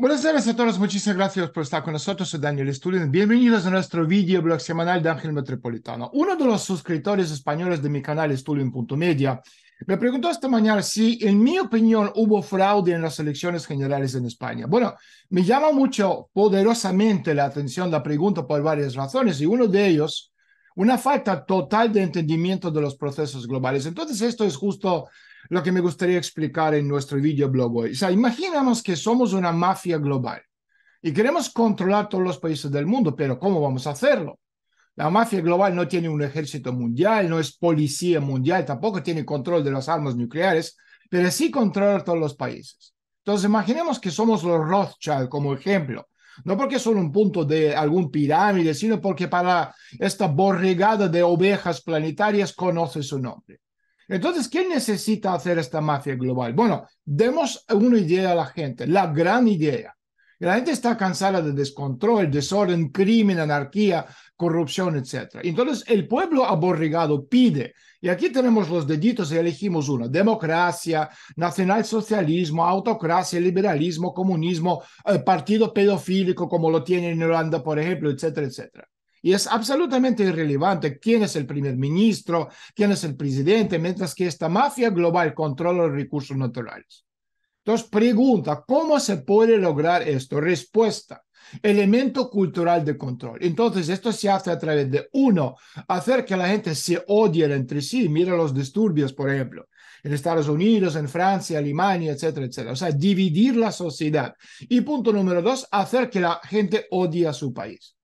Buenas tardes a todos, muchísimas gracias por estar con nosotros. Soy Daniel Stulin. Bienvenidos a nuestro blog semanal de Ángel Metropolitano. Uno de los suscriptores españoles de mi canal media me preguntó esta mañana si, en mi opinión, hubo fraude en las elecciones generales en España. Bueno, me llama mucho poderosamente la atención la pregunta por varias razones y uno de ellos, una falta total de entendimiento de los procesos globales. Entonces, esto es justo lo que me gustaría explicar en nuestro videoblog hoy. O sea, imaginamos que somos una mafia global y queremos controlar todos los países del mundo, pero ¿cómo vamos a hacerlo? La mafia global no tiene un ejército mundial, no es policía mundial, tampoco tiene control de las armas nucleares, pero sí controla todos los países. Entonces, imaginemos que somos los Rothschild como ejemplo, no porque son un punto de algún pirámide, sino porque para esta borregada de ovejas planetarias conoce su nombre. Entonces, ¿qué necesita hacer esta mafia global? Bueno, demos una idea a la gente, la gran idea. La gente está cansada de descontrol, desorden, crimen, anarquía, corrupción, etc. Entonces, el pueblo aborregado pide, y aquí tenemos los deditos y elegimos uno, democracia, nacionalsocialismo, autocracia, liberalismo, comunismo, eh, partido pedofílico como lo tiene en Holanda, por ejemplo, etcétera, etcétera. Y es absolutamente irrelevante quién es el primer ministro, quién es el presidente, mientras que esta mafia global controla los recursos naturales. Entonces, pregunta, ¿cómo se puede lograr esto? Respuesta, elemento cultural de control. Entonces, esto se hace a través de, uno, hacer que la gente se odie entre sí. Mira los disturbios, por ejemplo, en Estados Unidos, en Francia, Alemania, etcétera, etcétera. O sea, dividir la sociedad. Y punto número dos, hacer que la gente odie a su país.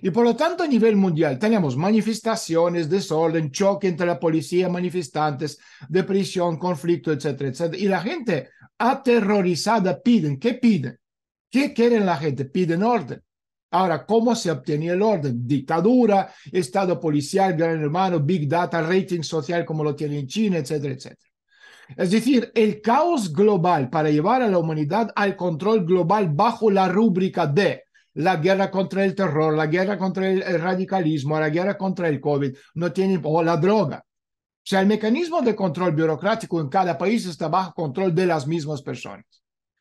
Y por lo tanto, a nivel mundial, tenemos manifestaciones, desorden, choque entre la policía, manifestantes, depresión, conflicto, etcétera, etcétera. Y la gente aterrorizada piden, ¿qué piden? ¿Qué quieren la gente? Piden orden. Ahora, ¿cómo se obtiene el orden? Dictadura, Estado policial, gran hermano, big data, rating social como lo tiene en China, etcétera, etcétera. Es decir, el caos global para llevar a la humanidad al control global bajo la rúbrica de la guerra contra el terror, la guerra contra el radicalismo, la guerra contra el COVID, no tienen, o la droga. O sea, el mecanismo de control burocrático en cada país está bajo control de las mismas personas.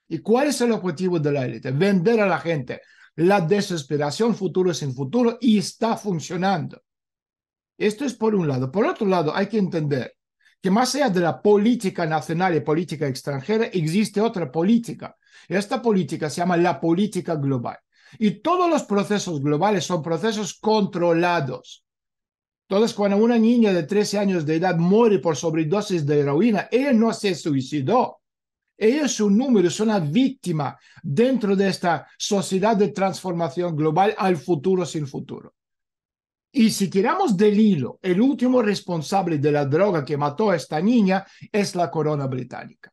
¿Y cuál es el objetivo de la élite? Vender a la gente la desesperación futuro sin futuro y está funcionando. Esto es por un lado. Por otro lado, hay que entender que más allá de la política nacional y política extranjera, existe otra política. Esta política se llama la política global. Y todos los procesos globales son procesos controlados. Entonces, cuando una niña de 13 años de edad muere por sobredosis de heroína, ella no se suicidó. Ella es un número, es una víctima dentro de esta sociedad de transformación global al futuro sin futuro. Y si tiramos del hilo, el último responsable de la droga que mató a esta niña es la corona británica.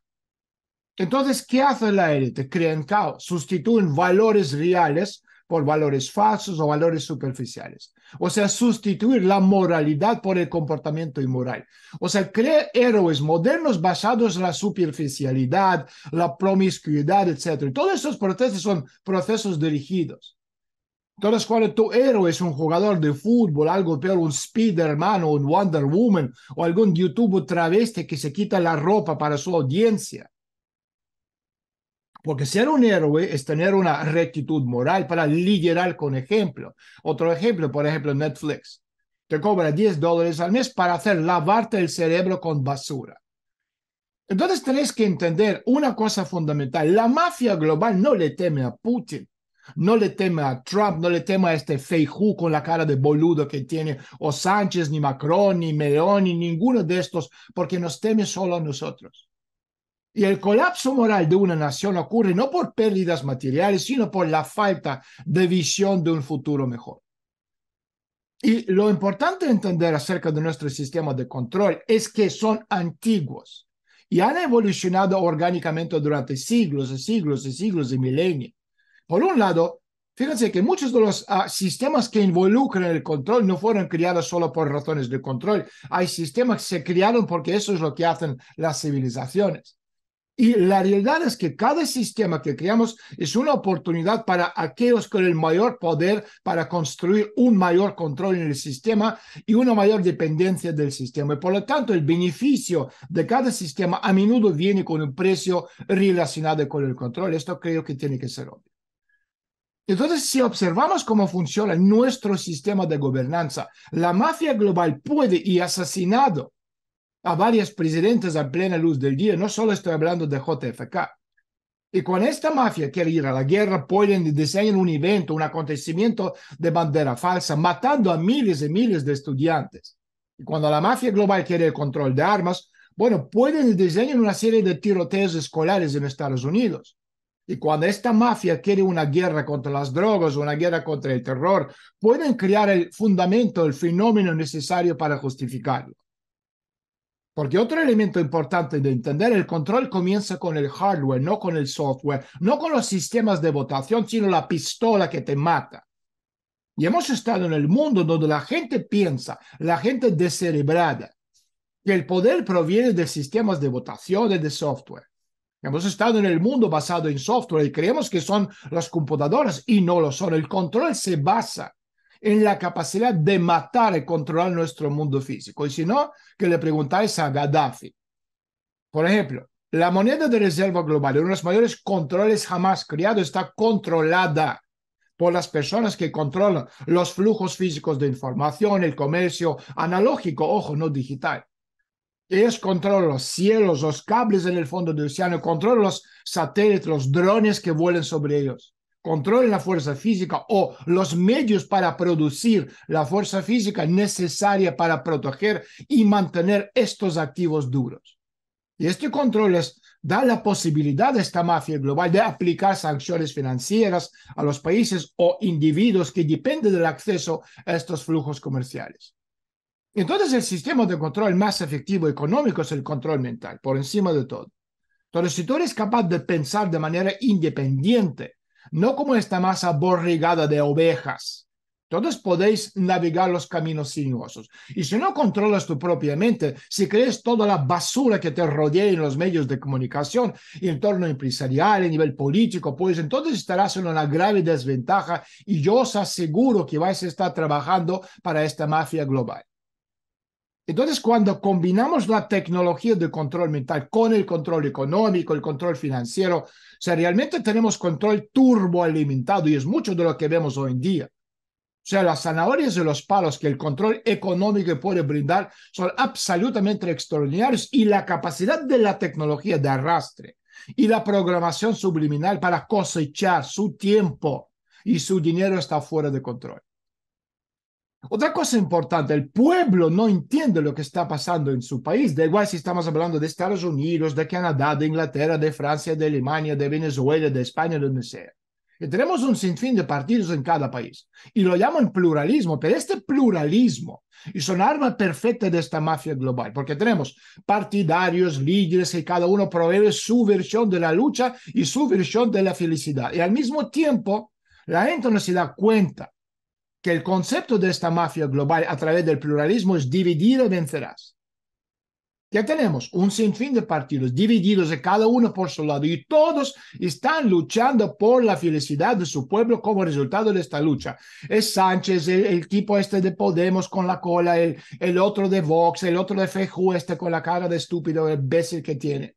Entonces, ¿qué hace la élite? Crean caos, sustituyen valores reales por valores falsos o valores superficiales. O sea, sustituir la moralidad por el comportamiento inmoral. O sea, crea héroes modernos basados en la superficialidad, la promiscuidad, etc. Todos esos procesos son procesos dirigidos. Entonces, cuando tu héroe es un jugador de fútbol, algo peor, un Spider-Man o un Wonder Woman o algún youtuber travesti que se quita la ropa para su audiencia, porque ser un héroe es tener una rectitud moral para liderar con ejemplo. Otro ejemplo, por ejemplo, Netflix. Te cobra 10 dólares al mes para hacer lavarte el cerebro con basura. Entonces tenéis que entender una cosa fundamental. La mafia global no le teme a Putin, no le teme a Trump, no le teme a este Feijú con la cara de boludo que tiene, o Sánchez, ni Macron, ni ni ninguno de estos, porque nos teme solo a nosotros. Y el colapso moral de una nación ocurre no por pérdidas materiales, sino por la falta de visión de un futuro mejor. Y lo importante entender acerca de nuestros sistemas de control es que son antiguos y han evolucionado orgánicamente durante siglos y siglos y siglos y milenios. Por un lado, fíjense que muchos de los ah, sistemas que involucran el control no fueron creados solo por razones de control. Hay sistemas que se crearon porque eso es lo que hacen las civilizaciones. Y la realidad es que cada sistema que creamos es una oportunidad para aquellos con el mayor poder para construir un mayor control en el sistema y una mayor dependencia del sistema. Y por lo tanto, el beneficio de cada sistema a menudo viene con un precio relacionado con el control. Esto creo que tiene que ser obvio. Entonces, si observamos cómo funciona nuestro sistema de gobernanza, la mafia global puede y asesinado a varias presidentes a plena luz del día, no solo estoy hablando de JFK. Y cuando esta mafia quiere ir a la guerra, pueden diseñar un evento, un acontecimiento de bandera falsa, matando a miles y miles de estudiantes. Y cuando la mafia global quiere el control de armas, bueno, pueden diseñar una serie de tiroteos escolares en Estados Unidos. Y cuando esta mafia quiere una guerra contra las drogas, una guerra contra el terror, pueden crear el fundamento, el fenómeno necesario para justificarlo. Porque otro elemento importante de entender, el control comienza con el hardware, no con el software, no con los sistemas de votación, sino la pistola que te mata. Y hemos estado en el mundo donde la gente piensa, la gente descerebrada, que el poder proviene de sistemas de votación y de software. Hemos estado en el mundo basado en software y creemos que son las computadoras y no lo son. El control se basa en la capacidad de matar y controlar nuestro mundo físico. Y si no, que le preguntáis a Gaddafi. Por ejemplo, la moneda de reserva global, uno de los mayores controles jamás creados, está controlada por las personas que controlan los flujos físicos de información, el comercio analógico, ojo, no digital. Ellos controlan los cielos, los cables en el fondo del océano, controlan los satélites, los drones que vuelen sobre ellos control en la fuerza física o los medios para producir la fuerza física necesaria para proteger y mantener estos activos duros. Y este control da la posibilidad a esta mafia global de aplicar sanciones financieras a los países o individuos que dependen del acceso a estos flujos comerciales. Entonces el sistema de control más efectivo económico es el control mental, por encima de todo. Entonces, si tú eres capaz de pensar de manera independiente no como esta masa borrigada de ovejas. Todos podéis navegar los caminos sinuosos. Y si no controlas tu propia mente, si crees toda la basura que te rodea en los medios de comunicación, en torno empresarial, a nivel político, pues entonces estarás en una grave desventaja y yo os aseguro que vais a estar trabajando para esta mafia global. Entonces, cuando combinamos la tecnología de control mental con el control económico, el control financiero, o sea, realmente tenemos control turbo alimentado y es mucho de lo que vemos hoy en día. O sea, las zanahorias y los palos que el control económico puede brindar son absolutamente extraordinarios y la capacidad de la tecnología de arrastre y la programación subliminal para cosechar su tiempo y su dinero está fuera de control. Otra cosa importante, el pueblo no entiende lo que está pasando en su país. Da igual si estamos hablando de Estados Unidos, de Canadá, de Inglaterra, de Francia, de Alemania, de Venezuela, de España, donde sea. Y tenemos un sinfín de partidos en cada país. Y lo llaman pluralismo, pero este pluralismo es una arma perfecta de esta mafia global, porque tenemos partidarios, líderes, y cada uno provee su versión de la lucha y su versión de la felicidad. Y al mismo tiempo, la gente no se da cuenta que el concepto de esta mafia global a través del pluralismo es dividir y vencerás. Ya tenemos un sinfín de partidos divididos de cada uno por su lado y todos están luchando por la felicidad de su pueblo como resultado de esta lucha. Es Sánchez, el, tipo este de Podemos con la cola, el, el otro de Vox, el otro de Feju, este con la cara de estúpido, el imbécil que tiene.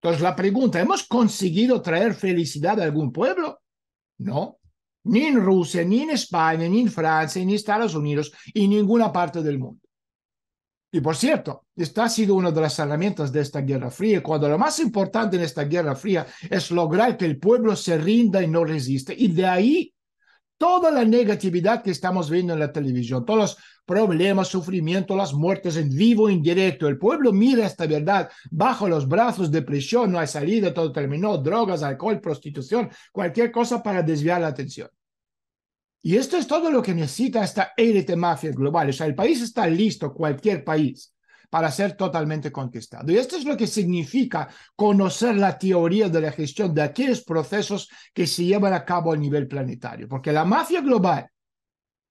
Entonces la pregunta, ¿hemos conseguido traer felicidad a algún pueblo? No ni en Rusia, ni en España, ni en Francia, ni en Estados Unidos y ninguna parte del mundo. Y por cierto, esta ha sido una de las herramientas de esta Guerra Fría, cuando lo más importante en esta Guerra Fría es lograr que el pueblo se rinda y no resiste. Y de ahí toda la negatividad que estamos viendo en la televisión, todos los problemas, sufrimiento, las muertes en vivo, en directo. El pueblo mira esta verdad bajo los brazos, de depresión, no hay salida, todo terminó, drogas, alcohol, prostitución, cualquier cosa para desviar la atención. Y esto es todo lo que necesita esta élite mafia global. O sea, el país está listo, cualquier país para ser totalmente conquistado. Y esto es lo que significa conocer la teoría de la gestión de aquellos procesos que se llevan a cabo a nivel planetario, porque la mafia global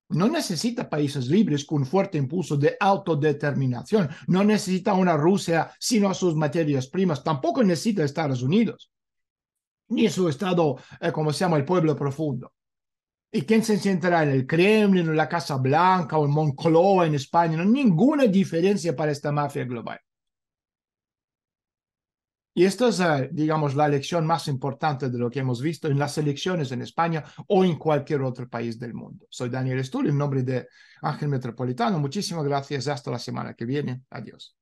no necesita países libres con fuerte impulso de autodeterminación, no necesita una Rusia sino sus materias primas, tampoco necesita Estados Unidos, ni su Estado, eh, como se llama, el pueblo profundo. ¿Y quién se centrará en el Kremlin en la Casa Blanca o en Moncloa en España? No ninguna diferencia para esta mafia global. Y esta es, eh, digamos, la lección más importante de lo que hemos visto en las elecciones en España o en cualquier otro país del mundo. Soy Daniel Estul, en nombre de Ángel Metropolitano. Muchísimas gracias. Hasta la semana que viene. Adiós.